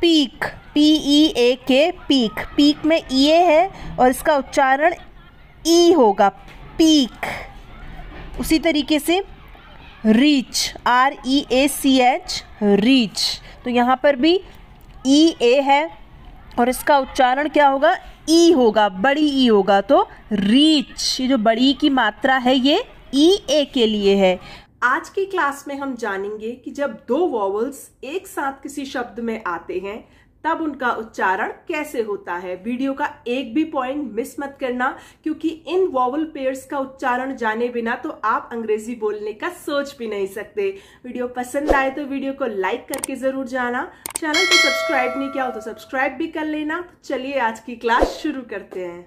peak P E ए के peak peak में E e ए है और इसका उच्चारण ई e होगा पीक उसी तरीके से reach R E A C H reach तो यहाँ पर भी ई e ए है और इसका उच्चारण क्या होगा ई होगा बड़ी ई होगा तो रीच ये जो बड़ी की मात्रा है ये ई ए के लिए है आज की क्लास में हम जानेंगे कि जब दो वॉवल्स एक साथ किसी शब्द में आते हैं तब उनका उच्चारण कैसे होता है वीडियो का एक भी पॉइंट मिस मत करना क्योंकि इन वॉवल पेयर्स का उच्चारण जाने बिना तो आप अंग्रेजी बोलने का सोच भी नहीं सकते वीडियो पसंद आए तो वीडियो को लाइक करके जरूर जाना चैनल को सब्सक्राइब नहीं किया हो तो सब्सक्राइब भी कर लेना तो चलिए आज की क्लास शुरू करते हैं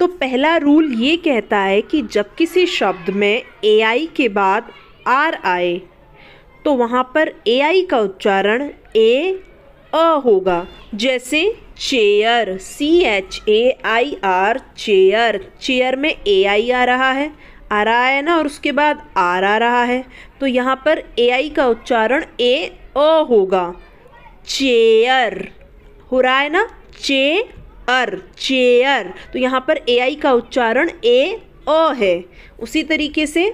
तो पहला रूल ये कहता है कि जब किसी शब्द में ए आई के बाद आर आए तो वहाँ पर ए आई का उच्चारण ए अ होगा जैसे chair C H A I R chair chair में ए आई आ रहा है आ रहा है ना और उसके बाद आर आ रहा है तो यहाँ पर ए आई का उच्चारण ए अ होगा चेयर हो रहा है ना चे अर चेयर तो यहाँ पर ए आई का उच्चारण ए अ है उसी तरीके से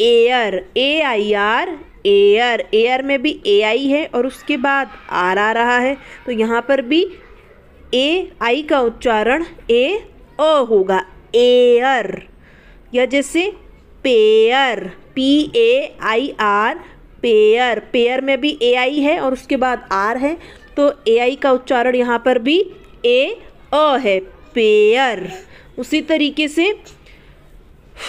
air A I R air air में भी ए आई है और उसके बाद आर आ रहा है तो यहाँ पर भी ए आई का उच्चारण ए अ होगा एयर या जैसे pair P A I R pair pair में भी ए आई है और उसके बाद आर है तो ए आई का उच्चारण यहाँ पर भी ए अ है पेयर उसी तरीके से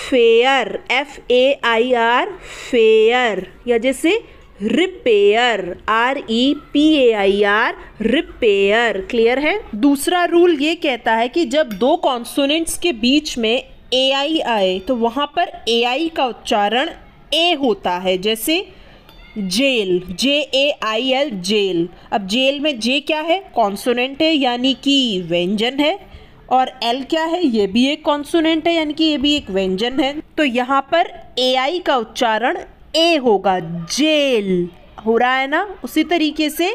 fair F A I R fair या जैसे repair R E P A I R repair clear है दूसरा रूल ये कहता है कि जब दो कॉन्सोनेंट्स के बीच में ए आई आए तो वहाँ पर ए आई का उच्चारण ए होता है जैसे jail J A I L jail अब जेल में जे क्या है कॉन्सोनेंट है यानी कि व्यंजन है और एल क्या है ये भी एक कॉन्सोनेंट है यानी कि ये भी एक व्यंजन है तो यहाँ पर ए आई का उच्चारण ए होगा जेल हो रहा है ना उसी तरीके से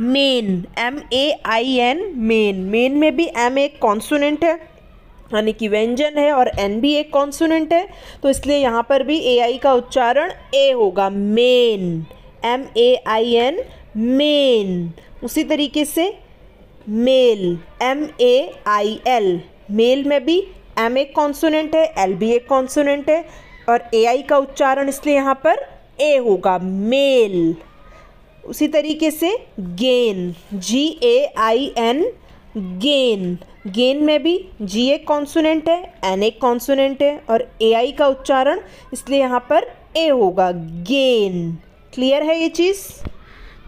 main M A I N main main में भी एम एक कॉन्सोनेंट है यानी कि व्यंजन है और एन भी एक कॉन्सोनेंट है तो इसलिए यहाँ पर भी ए आई का उच्चारण ए होगा main M A I N main उसी तरीके से mail M A I L mail में भी एम एक कॉन्सोनेंट है एल भी एक कॉन्सोनेंट है और ए आई का उच्चारण इसलिए यहाँ पर ए होगा मेल उसी तरीके से gain G A I N gain gain में भी जी एक कॉन्सोनेंट है एन एक कॉन्सोनेंट है और ए आई का उच्चारण इसलिए यहाँ पर ए होगा गेन क्लियर है ये चीज़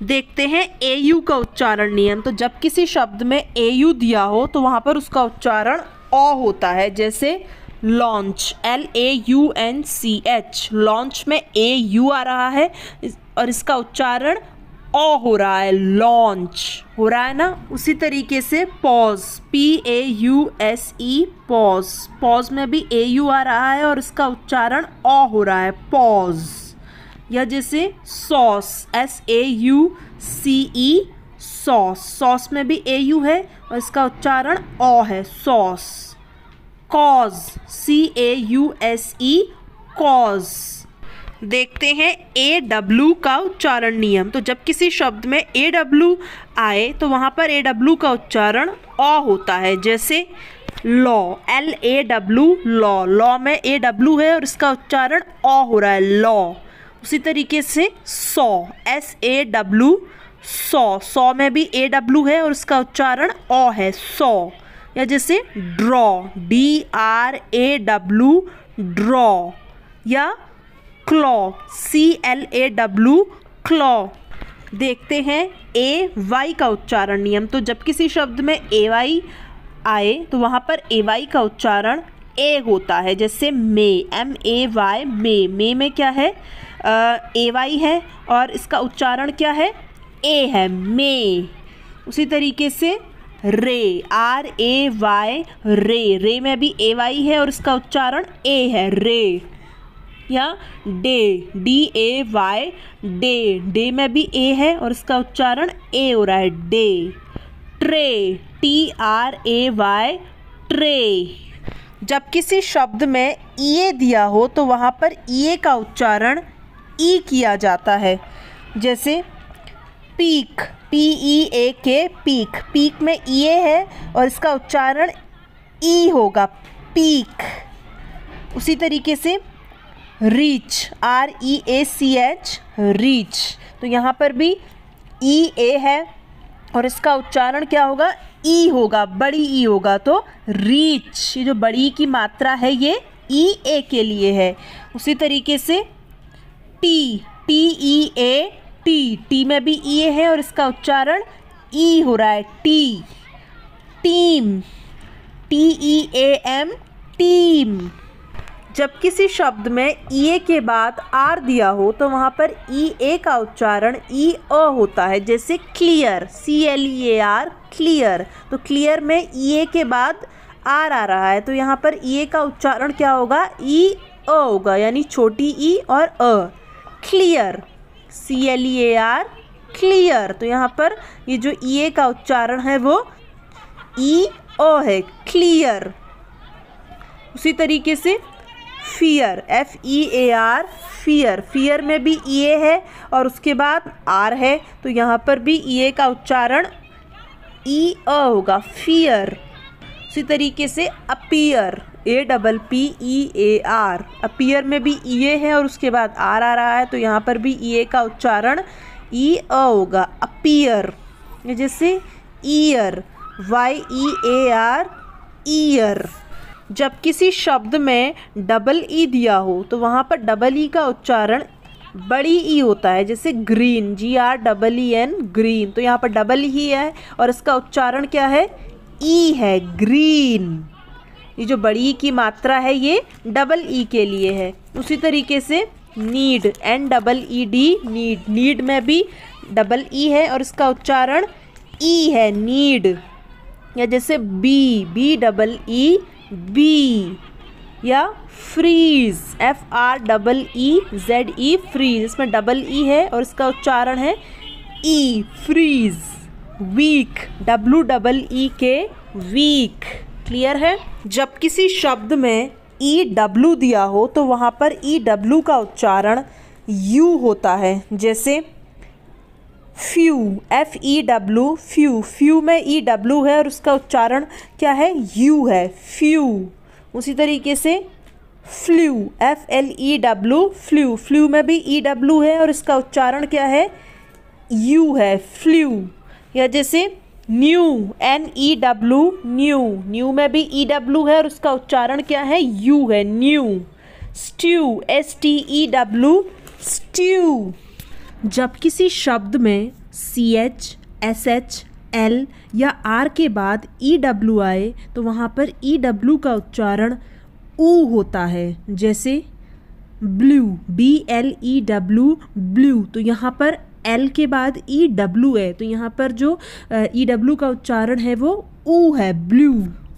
देखते हैं ए यू का उच्चारण नियम तो जब किसी शब्द में ए यू दिया हो तो वहाँ पर उसका उच्चारण अ होता है जैसे launch L A U N C H launch में ए यू आ रहा है और इसका उच्चारण ओ हो रहा है लॉन्च हो रहा है ना उसी तरीके से pause P A U S E pause pause में भी ए यू आ रहा है और इसका उच्चारण ओ हो रहा है पॉज या जैसे sauce S A U C E sauce sauce में भी ए यू है और इसका उच्चारण ओ है sauce cause C A U S E cause देखते हैं ए डब्ल्यू का उच्चारण नियम तो जब किसी शब्द में ए डब्ल्यू आए तो वहाँ पर ए डब्ल्यू का उच्चारण अ होता है जैसे law L A W law law में ए डब्ल्यू है और इसका उच्चारण अ हो रहा है लॉ उसी तरीके से सौ एस ए डब्ल्यू सौ सौ में भी ए डब्ल्यू है और उसका उच्चारण अ है सौ या जैसे draw D R A W draw या claw C L A W claw देखते हैं ए वाई का उच्चारण नियम तो जब किसी शब्द में ए वाई आए तो वहाँ पर ए वाई का उच्चारण ए होता है जैसे मे एम ए वाई मे मे में क्या है ए वाई है और इसका उच्चारण क्या है ए है मे उसी तरीके से रे आर ए वाई रे रे में भी ए वाई है और इसका उच्चारण ए है रे या day D A Y day day में भी ए है और इसका उच्चारण ए हो रहा है day tray T R A Y tray जब किसी शब्द में ई e दिया हो तो वहाँ पर ई e का उच्चारण ई e किया जाता है जैसे पीक पी ई ए के पीक पीक में ई है और इसका उच्चारण ई होगा पीक उसी तरीके से reach R E A C H reach तो यहाँ पर भी ई e ए है और इसका उच्चारण क्या होगा ई e होगा बड़ी ई e होगा तो रीच ये जो बड़ी की मात्रा है ये ई ए के लिए है उसी तरीके से tea T E A tea tea में भी ई ए है और इसका उच्चारण ई हो रहा है tea team T E A M team जब किसी शब्द में ई ए के बाद आर दिया हो तो वहाँ पर ई ए का उच्चारण ई अ होता है जैसे clear C L E A R clear तो क्लियर में ई ए के बाद आर आ रहा है तो यहाँ पर ई ए का उच्चारण क्या होगा ई अ होगा यानी छोटी ई और अ clear C L E A R clear तो यहाँ पर ये जो ई ए का उच्चारण है वो ई अ है क्लियर उसी तरीके से fear F E A R fear fear में भी ई e ए है और उसके बाद आर है तो यहाँ पर भी ई e ए का उच्चारण ई e अ होगा फियर उसी तरीके से appear A double P E A R appear में भी ई ए है और उसके बाद आर आ रहा है तो यहाँ पर भी ई ए का उच्चारण ई अ होगा अपीयर जैसे year Y E A R year जब किसी शब्द में डबल ई e दिया हो तो वहाँ पर डबल ई e का उच्चारण बड़ी ई e होता है जैसे green G R double E N green तो यहाँ पर डबल ई है और इसका उच्चारण क्या है ई है ग्रीन ये जो बड़ी ई की मात्रा है ये डबल ई के लिए है उसी तरीके से need N double E D need need में भी डबल ई है और इसका उच्चारण ई है नीड या जैसे bee B double E bee या freeze F R double E Z E freeze इसमें डबल ई e है और इसका उच्चारण है ई freeze week W double E K week clear है जब किसी शब्द में ई e डब्लू दिया हो तो वहाँ पर ई e डब्लू का उच्चारण यू होता है जैसे few F E W few few में ई e डब्ल्यू है और उसका उच्चारण क्या है यू है फ्यू उसी तरीके से flew F L E W flew e flew में भी ई e डब्ल्यू है और इसका उच्चारण क्या है यू है फ्ल्यू या जैसे new N E W new new में भी ई डब्ल्यू है और उसका उच्चारण क्या है यू है new stew S T E W stew जब किसी शब्द में C H S H L या आर के बाद ई e डब्ल्यू आए तो वहाँ पर ई e डब्ल्यू का उच्चारण ऊ होता है जैसे blew B L E W blew तो यहाँ पर एल के बाद ई e डब्ल्यू है तो यहाँ पर जो ई डब्ल्यू का उच्चारण है वो ऊ है ब्लू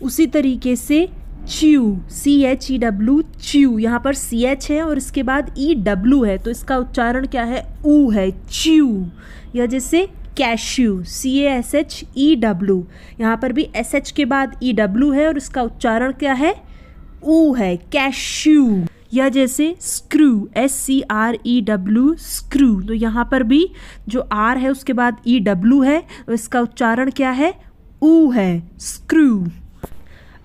उसी तरीके से chew C H E W chew यहाँ पर सी एच है और इसके बाद ई e डब्ल्यू है तो इसका उच्चारण क्या है ऊ है च्यू या जैसे cashew C A S H E W यहाँ पर भी एस एच के बाद ई e डब्ल्यू है और इसका उच्चारण क्या है ऊ है कैश्यू या जैसे screw S C R E W screw तो यहाँ पर भी जो आर है उसके बाद ई e डब्ल्यू है और इसका उच्चारण क्या है ऊ है स्क्रू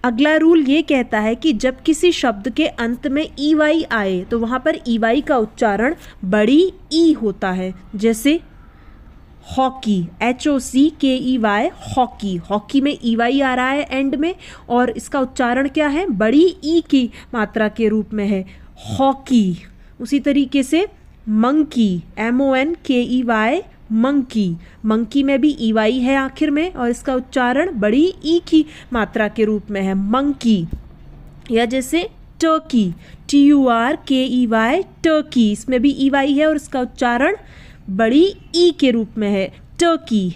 अगला रूल ये कहता है कि जब किसी शब्द के अंत में ई वाई आए तो वहाँ पर ई वाई का उच्चारण बड़ी ई e होता है जैसे हॉकी एच ओ सी के ई वाई हॉकी हॉकी में ई वाई आ रहा है एंड में और इसका उच्चारण क्या है बड़ी ई e की मात्रा के रूप में है हॉकी उसी तरीके से मंकी एम ओ एन के ई वाई मंकी मंकी में भी ई e वाई है आखिर में और इसका उच्चारण बड़ी ई e की मात्रा के रूप में है मंकी या जैसे टर्की टी यू आर के ई वाई टर्की इसमें भी ई e वाई है और इसका उच्चारण बड़ी ई के रूप में है turkey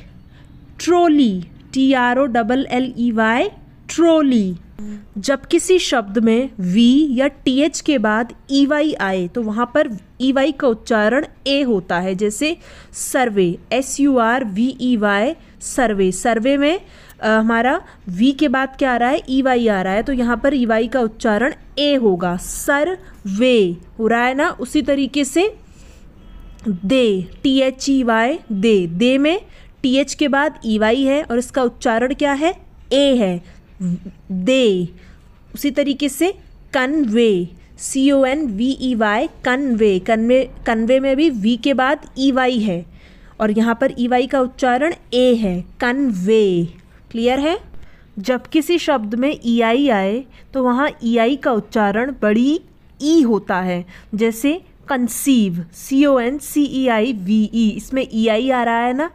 trolley T R O double L E Y trolley जब किसी शब्द में वी या टी एच के बाद ई वाई आए तो वहाँ पर ई वाई का उच्चारण ए होता है जैसे survey S U R V E Y survey survey में आ, हमारा वी के बाद क्या आ रहा है ई वाई आ रहा है तो यहाँ पर ई वाई का उच्चारण ए होगा सर वे हो रहा है ना उसी तरीके से they T H E Y they they में टी एच के बाद ई वाई है और इसका उच्चारण क्या है ए है दे उसी तरीके से convey C O N V E Y convey convey convey में भी वी के बाद ई e वाई है और यहाँ पर ई e वाई का उच्चारण ए है कन्वे क्लियर है जब किसी शब्द में ई e आई आए तो वहाँ ई आई का उच्चारण बड़ी ई होता है जैसे conceive C O N C E I V E इसमें ई आई आ रहा है ना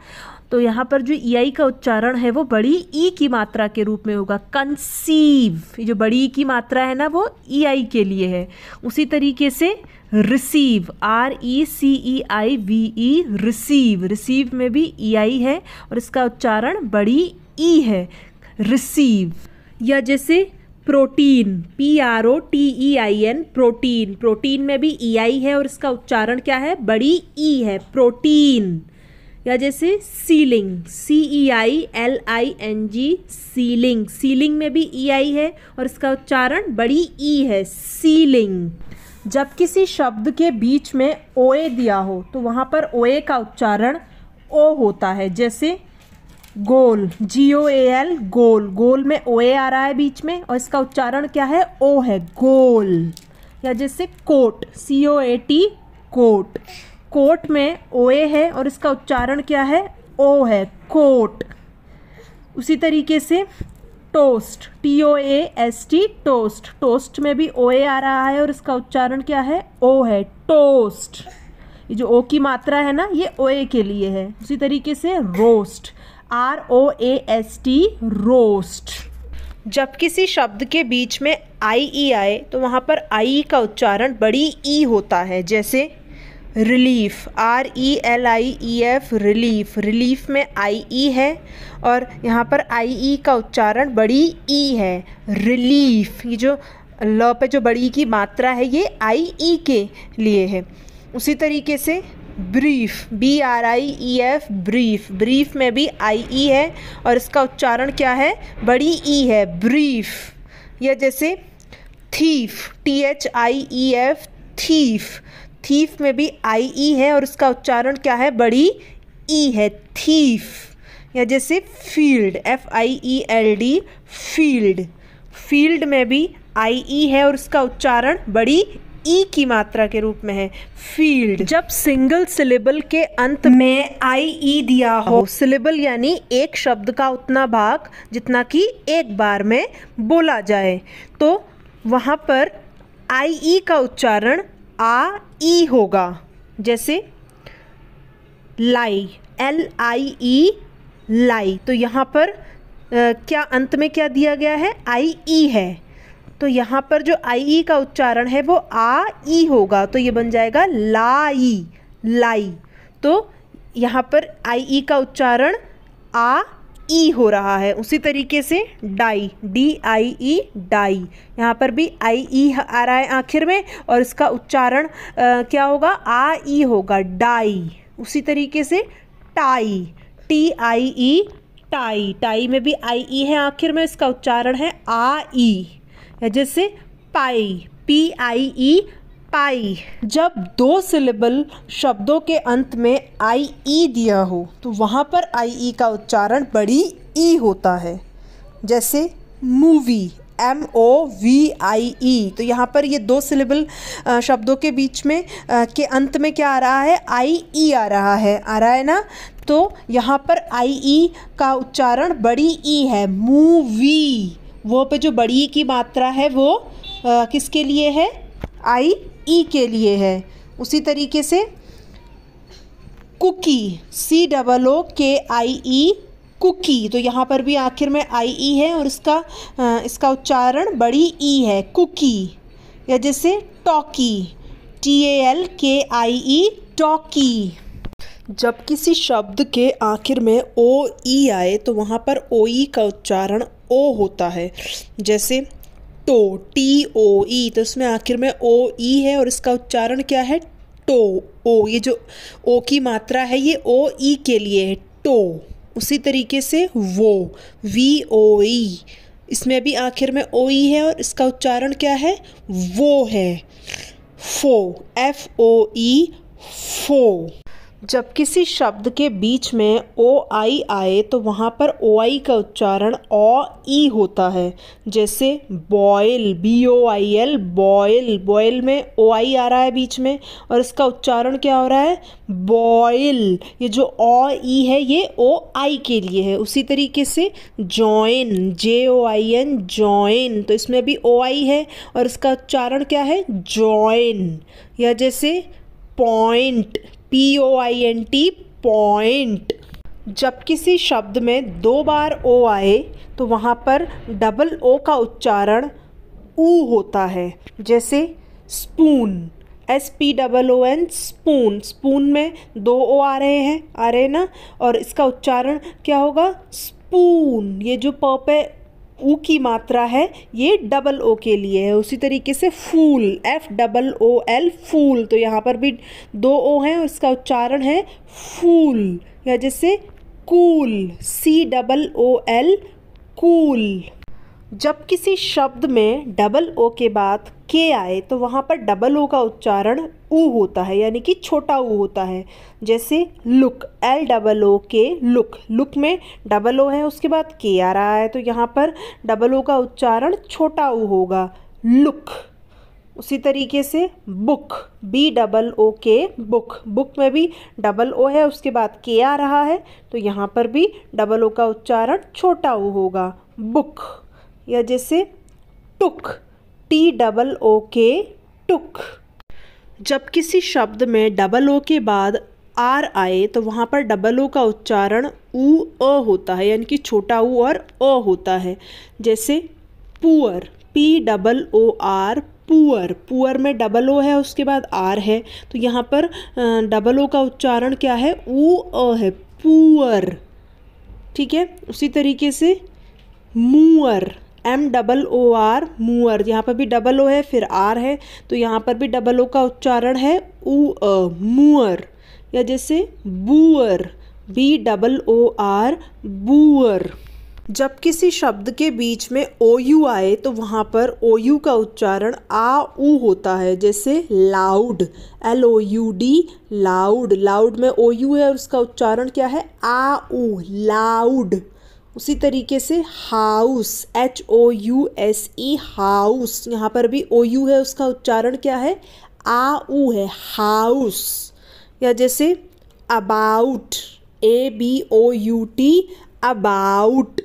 तो यहाँ पर जो ई e आई का उच्चारण है वो बड़ी ई e की मात्रा के रूप में होगा कंसीव जो बड़ी ई e की मात्रा है ना वो ई आई के लिए है उसी तरीके से receive R E C E I V E receive receive में भी ई आई है और इसका उच्चारण बड़ी ई है रिसीव या जैसे protein P R O T E I N protein protein में भी ई आई है और इसका उच्चारण क्या है बड़ी ई है प्रोटीन या जैसे ceiling C E I L I N G ceiling ceiling में भी ई e आई है और इसका उच्चारण बड़ी ई e है सीलिंग जब किसी शब्द के बीच में ओए दिया हो तो वहाँ पर ओए का उच्चारण ओ होता है जैसे गोल जी ओ ए एल गोल गोल में ओ ए आ रहा है बीच में और इसका उच्चारण क्या है ओ है गोल या जैसे coat C O A T coat coat में ओए है और इसका उच्चारण क्या है ओ है कोट उसी तरीके से toast T O A S T toast toast में भी ओ ए आ रहा है और इसका उच्चारण क्या है ओ है टोस्ट ये जो ओ की मात्रा है ना ये ओ ए के लिए है उसी तरीके से roast R O A S T roast जब किसी शब्द के बीच में आई ई e आए तो वहाँ पर आई e का उच्चारण बड़ी ई e होता है जैसे relief R E e L I E e F relief relief में आई ई e है और यहाँ पर आई ई का उच्चारण बड़ी ई है रिलीफ़ ये जो ल पे जो बड़ी की मात्रा है ये आई ई के लिए है उसी तरीके से brief B R I E F brief brief में भी आई ई है और इसका उच्चारण क्या है बड़ी ई है ब्रीफ या जैसे thief T H I E F thief thief में भी आई ई है और उसका उच्चारण क्या है बड़ी ई है थीफ या जैसे field F I E L D field field में भी आई ई है और उसका उच्चारण बड़ी ई की मात्रा के रूप में है फील्ड जब सिंगल सिलेबल के अंत में आई ई दिया हो सिलेबल यानी एक शब्द का उतना भाग जितना कि एक बार में बोला जाए तो वहाँ पर आई ई का उच्चारण आ ई होगा जैसे लाई एल आई ई लाई तो यहाँ पर आ, क्या अंत में क्या दिया गया है आई ई e है तो यहाँ पर जो आई ई e का उच्चारण है वो आ ई होगा तो ये बन जाएगा लाई लाई तो यहाँ पर आई ई e का उच्चारण आ ई e हो रहा है उसी तरीके से die D I E die यहाँ पर भी आई ई e आ रहा है आखिर में और इसका उच्चारण क्या होगा आ ई e होगा डाई उसी तरीके से tie T I E tie tie में भी आई ई है आखिर में इसका उच्चारण है आ ई जैसे पाई पी आई ई पाई जब दो सिलेबल शब्दों के अंत में आई ई e दिया हो तो वहाँ पर आई ई e का उच्चारण बड़ी ई e होता है जैसे movie M O V I E तो यहाँ पर ये दो सिलेबल शब्दों के बीच में आ, के अंत में क्या आ रहा है आई ई आ रहा है आ रहा है ना तो यहाँ पर आई ई का उच्चारण बड़ी ई है मूवी वो पे जो बड़ी की मात्रा है वो आ, किसके लिए है आई ई के लिए है उसी तरीके से कुकी सी डबल ओ के आई ई कुकी तो यहाँ पर भी आखिर में आई ई है और इसका इसका उच्चारण बड़ी ई है कुकी या जैसे टॉकी टी ए एल के आई ई टॉकी जब किसी शब्द के आखिर में ओ ई आए तो वहाँ पर ओ ई का उच्चारण ओ होता है जैसे टो टी ओ ई तो इसमें e, तो आखिर में ओ ई e है और इसका उच्चारण क्या है टो तो, ओ ये जो ओ की मात्रा है ये ओ ई e के लिए है टो तो, उसी तरीके से वो वी ओ ई इसमें भी आखिर में ओ ई है और इसका उच्चारण क्या है वो है फो एफ ओ ई फो जब किसी शब्द के बीच में ओ आई आए तो वहाँ पर ओ आई का उच्चारण ओ ई होता है जैसे boil B O I L boil boil में ओ आई आ रहा है बीच में और इसका उच्चारण क्या हो रहा है बॉयल ये जो ओ ई है ये ओ आई के लिए है उसी तरीके से join J O I N join तो इसमें भी ओ आई है और इसका उच्चारण क्या है जॉइन या जैसे point P O I N T point जब किसी शब्द में दो बार ओ आए तो वहाँ पर डबल ओ का उच्चारण ऊ होता है जैसे spoon S P double O N spoon spoon में दो ओ आ रहे हैं आ रहे ना और इसका उच्चारण क्या होगा स्पून ये जो पॉप है ऊ की मात्रा है ये डबल ओ के लिए है उसी तरीके से fool F double O L fool तो यहाँ पर भी दो ओ हैं इसका उच्चारण है फूल या जैसे cool C double O L cool जब किसी शब्द में डबल ओ के बाद के आए तो वहाँ पर डबल ओ का उच्चारण उ होता है यानी कि छोटा ऊ होता है जैसे look L double O K look look में डबल ओ है उसके बाद के आ रहा है तो यहाँ पर डबल ओ का उच्चारण छोटा उ होगा लुक उसी तरीके से बुक बी डबल ओ के बुक बुक में भी डबल ओ है उसके बाद के आ रहा है तो यहाँ पर भी डबल ओ का उच्चारण छोटा उ होगा बुक या जैसे टुक टी डबल ओ के टुक जब किसी शब्द में डबल ओ के बाद आर आए तो वहाँ पर डबल ओ का उच्चारण ऊ अ होता है यानी कि छोटा ऊ और अ होता है जैसे poor P double O R poor poor में डबल ओ है उसके बाद आर है तो यहाँ पर डबल ओ का उच्चारण क्या है ऊ अ है पुअर ठीक है उसी तरीके से moor M double O R moor यहाँ पर भी डबल ओ है फिर आर है तो यहाँ पर भी डबल ओ का उच्चारण है ऊ मूअर या जैसे boor B double O R boor जब किसी शब्द के बीच में ओ यू आए तो वहाँ पर ओ यू का उच्चारण आ ऊ होता है जैसे loud L O U D loud loud में ओ यू है और उसका उच्चारण क्या है आ ऊ लाउड उसी तरीके से house H O U S E house यहाँ पर भी ओ यू है उसका उच्चारण क्या है आ ऊ है हाउस या जैसे about A B O U T about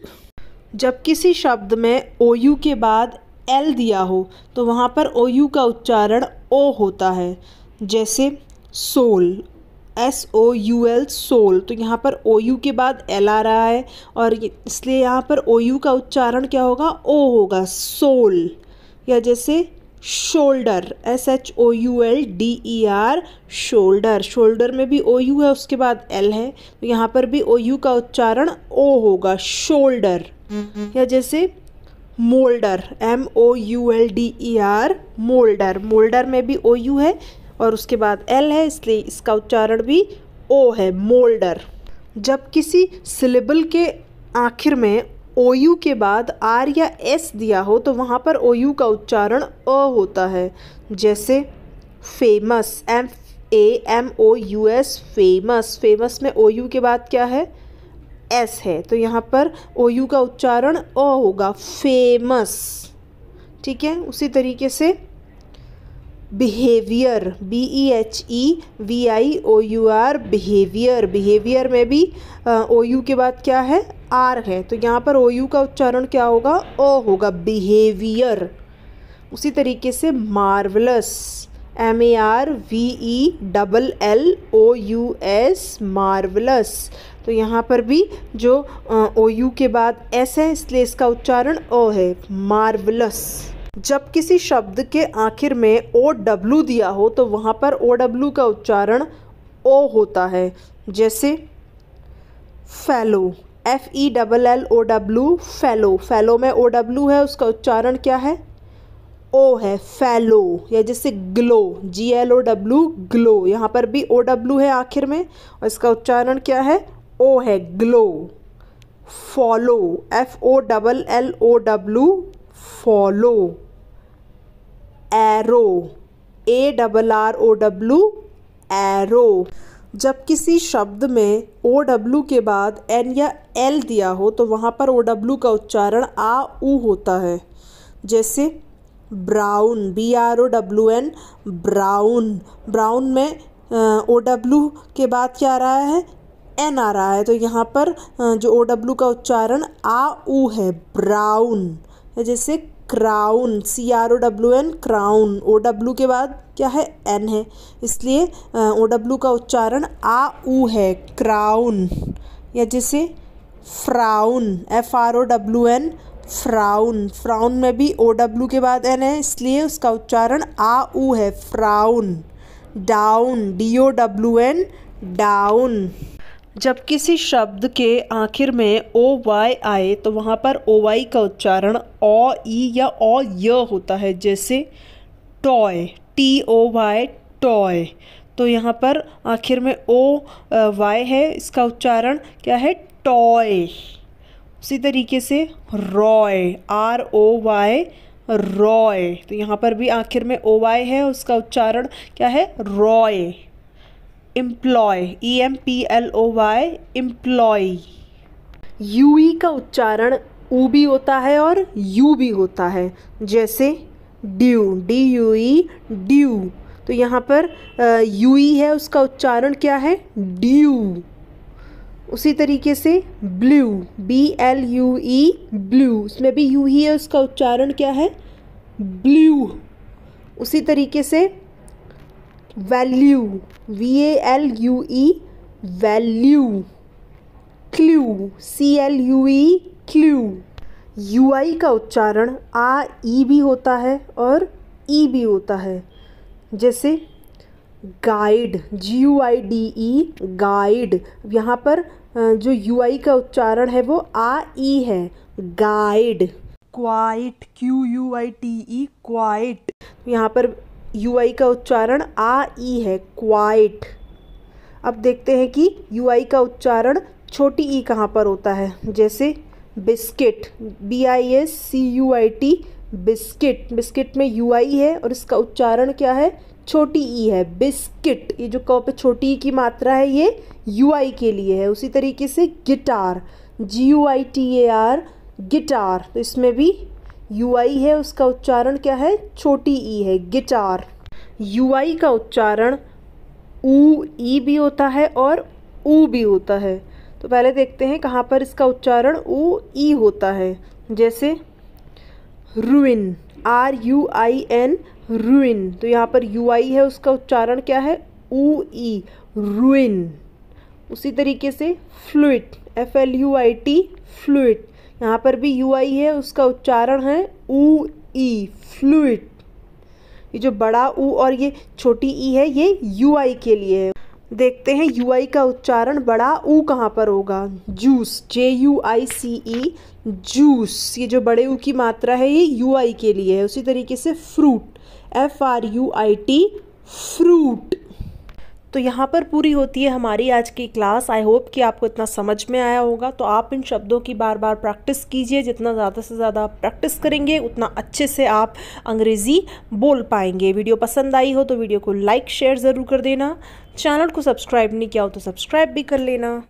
जब किसी शब्द में ओ यू के बाद एल दिया हो तो वहाँ पर ओ यू का उच्चारण ओ होता है जैसे soul S O U L soul तो यहाँ पर ओ यू के बाद एल आ रहा है और इसलिए यहाँ पर ओ यू का उच्चारण क्या होगा ओ होगा सोल या जैसे shoulder S H O U L D E R shoulder shoulder में भी ओ यू है उसके बाद एल है तो यहाँ पर भी ओ यू का उच्चारण ओ होगा शोल्डर या जैसे moulder M O U L D E R moulder moulder में भी ओ यू है और उसके बाद एल है इसलिए इसका उच्चारण भी ओ है मोल्डर जब किसी सिलेबल के आखिर में ओ यू के बाद आर या एस दिया हो तो वहाँ पर ओ यू का उच्चारण अ होता है जैसे famous M A M O U S famous famous में ओ यू के बाद क्या है एस है तो यहाँ पर ओ यू का उच्चारण अ होगा फेमस ठीक है उसी तरीके से behaviour B E H E V I O U R behaviour behaviour में भी ओ यू के बाद क्या है आर है तो यहाँ पर ओ यू का उच्चारण क्या होगा ओ होगा बिहेवियर उसी तरीके से marvellous M A R V E double L O U S marvellous तो यहाँ पर भी जो ओ यू के बाद एस है इसलिए इसका उच्चारण ओ है मार्वलस जब किसी शब्द के आखिर में ओ डब्लू दिया हो तो वहाँ पर ओ डब्लू का उच्चारण ओ होता है जैसे fellow F E double L O W fellow fellow में ओ डब्लू है उसका उच्चारण क्या है ओ है फैलो या जैसे glow G L O W glow यहाँ पर भी ओ डब्लू है आखिर में और इसका उच्चारण क्या है ओ है glow follow F O double L O W follow arrow A double R O W arrow जब किसी शब्द में ओ डब्लू के बाद एन या एल दिया हो तो वहाँ पर ओ डब्लू का उच्चारण आ ऊ होता है जैसे brown B R O W N brown brown में ओ डब्लू के बाद क्या आ रहा है एन आ रहा है तो यहाँ पर जो ओ डब्लू का उच्चारण आ ऊ है ब्राउन जैसे crown C R O W N crown O W के बाद क्या है एन है इसलिए ओ डब्ल्यू का उच्चारण आ ऊ है क्राउन या जैसे frown F R O W N frown frown में भी ओ डब्ल्यू के बाद एन है इसलिए उसका उच्चारण आ ऊ है frown down D O W N down जब किसी शब्द के आखिर में ओ वाई आए तो वहाँ पर ओ वाई का उच्चारण ओ ई या ओ य होता है जैसे toy T O Y toy तो यहाँ पर आखिर में ओ वाई है इसका उच्चारण क्या है टॉय उसी तरीके से Roy R O Y Roy तो यहाँ पर भी आखिर में ओ वाई है उसका उच्चारण क्या है Roy employ E M P L O Y employ U E का उच्चारण ऊ भी होता है और यू भी होता है जैसे due D U E due तो यहाँ पर यू ई e है उसका उच्चारण क्या है ड्यू उसी तरीके से blue B L U E blue इसमें भी यू ही e है उसका उच्चारण क्या है ब्लू उसी तरीके से value V A L U E value clue C L U E clue U I का उच्चारण आ ई e भी होता है और ई e भी होता है जैसे guide G U I D E guide यहाँ पर जो यू आई का उच्चारण है वो आ ई e है guide quite Q U I T E quite यहाँ पर यू आई का उच्चारण आ ई है क्वाइट अब देखते हैं कि यू आई का उच्चारण छोटी ई कहाँ पर होता है जैसे biscuit B I S C U I T biscuit biscuit में यू आई है और इसका उच्चारण क्या है छोटी ई है बिस्किट ये जो क छोटी ई की मात्रा है ये यू आई के लिए है उसी तरीके से guitar G U I T A R guitar तो इसमें भी यू आई है उसका उच्चारण क्या है छोटी ई e है गिटार यू आई का उच्चारण ऊ ई e भी होता है और ऊ भी होता है तो पहले देखते हैं कहाँ पर इसका उच्चारण ऊ ई e होता है जैसे ruin R U I N ruin तो यहाँ पर यू आई है उसका उच्चारण क्या है ऊ ई रुइन उसी तरीके से fluid F L U I T fluid यहाँ पर भी यू आई है उसका उच्चारण है ऊ ई फ्लूड ये जो बड़ा ऊ और ये छोटी ई e है ये यू आई के लिए है देखते हैं यू आई का उच्चारण बड़ा ऊ कहाँ पर होगा juice J U I C E juice ये जो बड़े ऊ की मात्रा है ये यू आई के लिए है उसी तरीके से fruit F R U I T fruit तो यहाँ पर पूरी होती है हमारी आज की क्लास आई होप कि आपको इतना समझ में आया होगा तो आप इन शब्दों की बार बार प्रैक्टिस कीजिए जितना ज़्यादा से ज़्यादा आप प्रैक्टिस करेंगे उतना अच्छे से आप अंग्रेज़ी बोल पाएंगे वीडियो पसंद आई हो तो वीडियो को लाइक शेयर ज़रूर कर देना चैनल को सब्सक्राइब नहीं किया हो तो सब्सक्राइब भी कर लेना